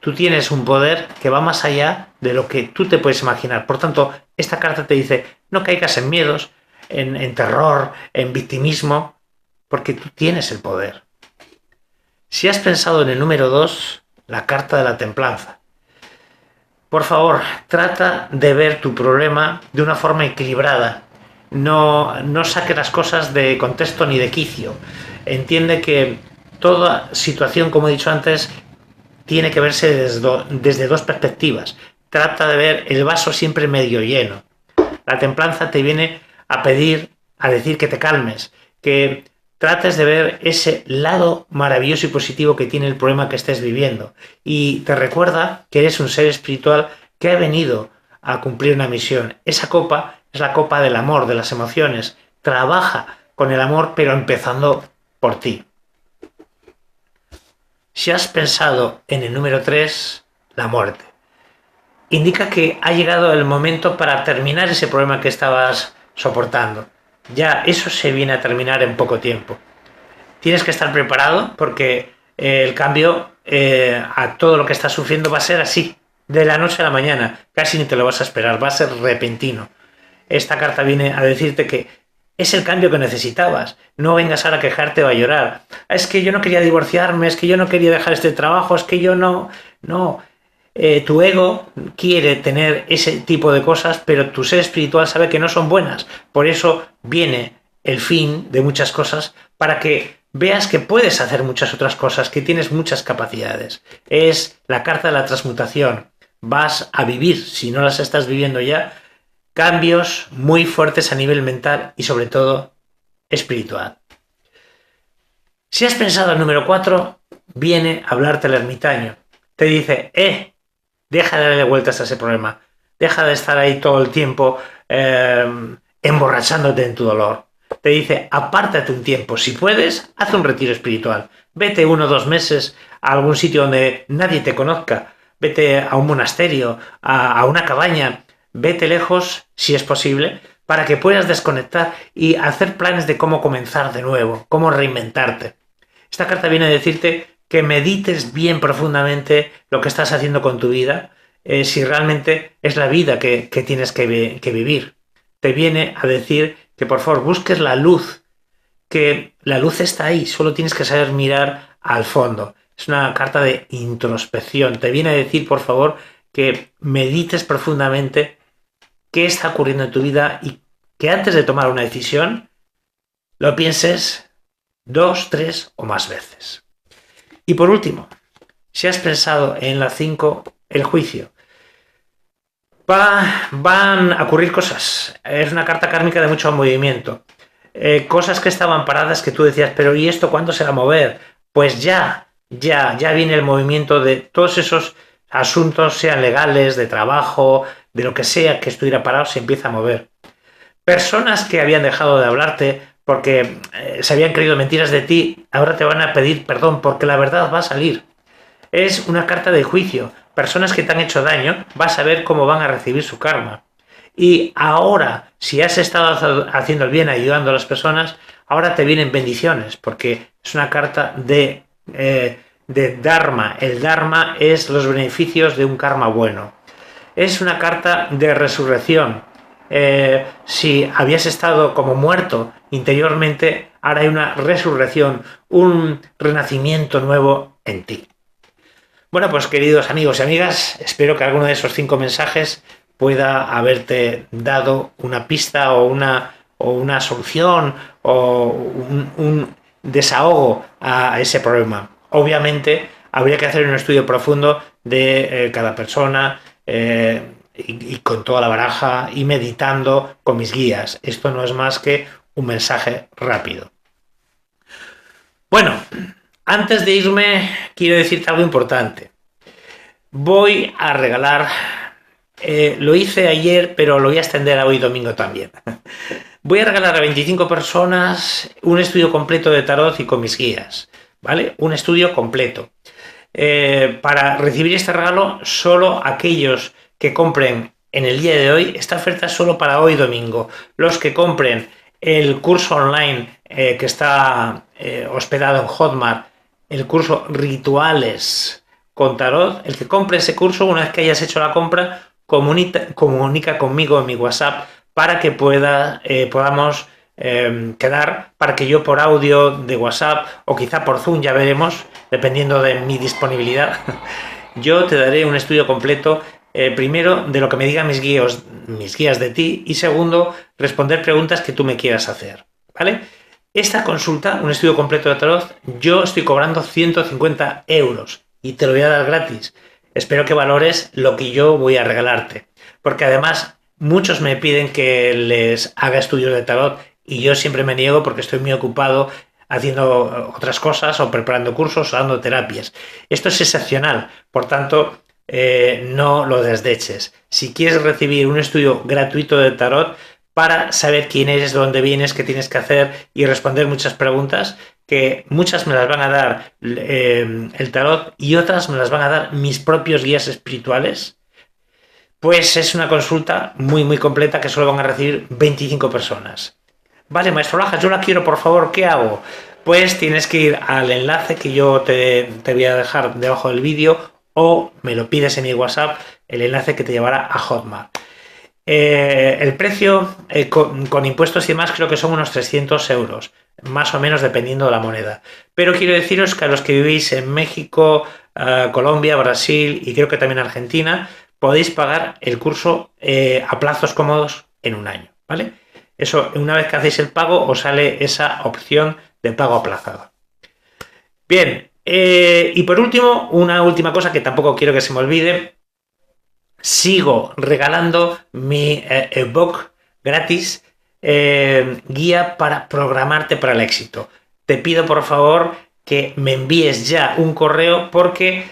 tú tienes un poder que va más allá de lo que tú te puedes imaginar. Por tanto, esta carta te dice, no caigas en miedos, en, terror, en victimismo, porque tú tienes el poder. Si has pensado en el número 2, la carta de la templanza. Por favor, trata de ver tu problema de una forma equilibrada. No, no saque las cosas de contexto ni de quicio. Entiende que toda situación, como he dicho antes, tiene que verse desde, dos perspectivas. Trata de ver el vaso siempre medio lleno. La templanza te viene a pedir, a decir que te calmes, que trates de ver ese lado maravilloso y positivo que tiene el problema que estés viviendo. Y te recuerda que eres un ser espiritual que ha venido a cumplir una misión. Esa copa es la copa del amor, de las emociones. Trabaja con el amor, pero empezando por ti. Si has pensado en el número 3, la muerte, indica que ha llegado el momento para terminar ese problema que estabas soportando. Ya eso se viene a terminar en poco tiempo. Tienes que estar preparado porque eh, el cambio eh, a todo lo que estás sufriendo va a ser así, de la noche a la mañana. Casi ni te lo vas a esperar, va a ser repentino. Esta carta viene a decirte que es el cambio que necesitabas. No vengas ahora a quejarte o a llorar. Ah, es que yo no quería divorciarme, es que yo no quería dejar este trabajo, es que yo no. No. Eh, tu ego quiere tener ese tipo de cosas, pero tu ser espiritual sabe que no son buenas. Por eso viene el fin de muchas cosas para que veas que puedes hacer muchas otras cosas, que tienes muchas capacidades. Es la carta de la transmutación. Vas a vivir, si no las estás viviendo ya, cambios muy fuertes a nivel mental y sobre todo espiritual. Si has pensado el número 4, viene a hablarte el ermitaño. Te dice, eh, deja de darle vueltas a ese problema. Deja de estar ahí todo el tiempo em, emborrachándote en tu dolor. Te dice, apártate un tiempo. Si puedes, haz un retiro espiritual. Vete uno o dos meses a algún sitio donde nadie te conozca. Vete a un monasterio, a una cabaña, vete lejos si es posible, para que puedas desconectar y hacer planes de cómo comenzar de nuevo, cómo reinventarte. Esta carta viene a decirte que medites bien profundamente lo que estás haciendo con tu vida, eh, si realmente es la vida que, tienes que, que vivir. Te viene a decir que por favor busques la luz, que la luz está ahí, solo tienes que saber mirar al fondo. Es una carta de introspección. Te viene a decir, por favor, que medites profundamente qué está ocurriendo en tu vida y que antes de tomar una decisión lo pienses dos, tres o más veces. Y por último, si has pensado en la 5, el juicio. van a ocurrir cosas. Es una carta kármica de mucho movimiento. Eh, cosas que estaban paradas que tú decías, pero ¿y esto cuándo se va a mover? Pues ya, ya, ya viene el movimiento de todos esos asuntos, sean legales, de trabajo, de lo que sea que estuviera parado, se empieza a mover. Personas que habían dejado de hablarte porque eh, se habían creído mentiras de ti, ahora te van a pedir perdón porque la verdad va a salir. Es una carta de juicio. Personas que te han hecho daño, vas a ver cómo van a recibir su karma. Y ahora, si has estado haciendo el bien, ayudando a las personas, ahora te vienen bendiciones, porque es una carta de eh, de Dharma. El Dharma es los beneficios de un karma bueno. Es una carta de resurrección. Eh, si habías estado como muerto interiormente, ahora hay una resurrección, un renacimiento nuevo en ti. Bueno, pues queridos amigos y amigas, espero que alguno de esos cinco mensajes pueda haberte dado una pista o una, o solución o un desahogo a ese problema obviamente habría que hacer un estudio profundo de eh, cada persona eh, y, con toda la baraja y meditando con mis guías. Esto no es más que un mensaje rápido. Bueno, antes de irme quiero decirte algo importante. Voy a regalar, eh, lo hice ayer, pero lo voy a extender a hoy domingo también. Voy a regalar a 25 personas un estudio completo de tarot y con mis guías. ¿vale? Un estudio completo. Eh, para recibir este regalo, solo aquellos que compren en el día de hoy, esta oferta es solo para hoy domingo. Los que compren el curso online eh, que está eh, hospedado en Hotmart, el curso Rituales con Tarot, el que compre ese curso, una vez que hayas hecho la compra, comunica, comunica conmigo en mi WhatsApp para que pueda, podamos Em, quedar para que yo por audio de WhatsApp o quizá por Zoom, ya veremos, dependiendo de mi disponibilidad, yo te daré un estudio completo, eh, primero, de lo que me digan mis guías, mis guías de ti y segundo, responder preguntas que tú me quieras hacer. ¿Vale? Esta consulta, un estudio completo de tarot, yo estoy cobrando 150 euros y te lo voy a dar gratis. Espero que valores lo que yo voy a regalarte. Porque además muchos me piden que les haga estudios de tarot y yo siempre me niego porque estoy muy ocupado haciendo otras cosas o preparando cursos o dando terapias. Esto es excepcional, por tanto, eh, no lo desdeches. Si quieres recibir un estudio gratuito de tarot para saber quién eres, dónde vienes, qué tienes que hacer y responder muchas preguntas, que muchas me las van a dar eh, el tarot y otras me las van a dar mis propios guías espirituales, pues es una consulta muy, muy completa que solo van a recibir 25 personas. Vale, maestro Lajas, yo la quiero, por favor, ¿qué hago? Pues tienes que ir al enlace que yo te, voy a dejar debajo del vídeo o me lo pides en mi WhatsApp, el enlace que te llevará a Hotmart. Eh, el precio eh, con, impuestos y demás creo que son unos 300 euros, más o menos dependiendo de la moneda. Pero quiero deciros que a los que vivís en México, eh, Colombia, Brasil y creo que también Argentina, podéis pagar el curso a plazos cómodos en un año, ¿vale? Eso, una vez que hacéis el pago, os sale esa opción de pago aplazado. Bien, eh, y por último, una última cosa que tampoco quiero que se me olvide. Sigo regalando mi eh, ebook gratis, eh, guía para programarte para el éxito. Te pido por favor que me envíes ya un correo porque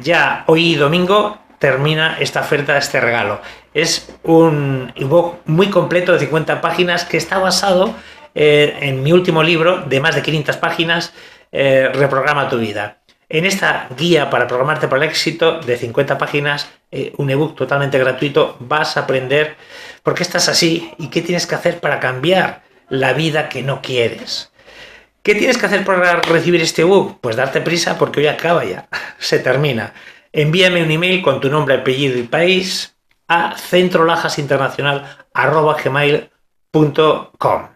ya hoy domingo termina esta oferta, de este regalo. Es un ebook muy completo de 50 páginas que está basado eh, en mi último libro de más de 500 páginas, eh, Reprograma tu vida. En esta guía para programarte para el éxito de 50 páginas, eh, un ebook totalmente gratuito, vas a aprender por qué estás así y qué tienes que hacer para cambiar la vida que no quieres. ¿Qué tienes que hacer para recibir este ebook? Pues darte prisa porque hoy acaba ya, se termina. Envíame un email con tu nombre, apellido y país a centrolajasinternacional.com.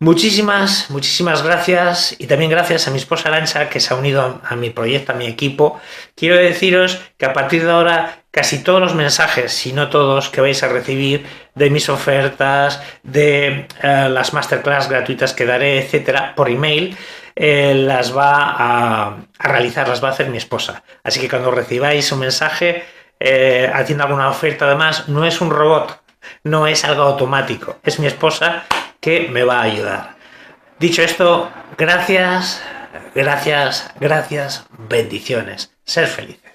Muchísimas, muchísimas gracias y también gracias a mi esposa lancha que se ha unido a, mi proyecto, a mi equipo. Quiero deciros que a partir de ahora casi todos los mensajes, si no todos, que vais a recibir de mis ofertas, de eh, las masterclass gratuitas que daré, etcétera, por email, eh, las va a, a realizar, las va a hacer mi esposa. Así que cuando recibáis un mensaje, eh, haciendo alguna oferta además, no es un robot, no es algo automático, es mi esposa que me va a ayudar. Dicho esto, gracias, gracias, gracias, bendiciones, ser felices.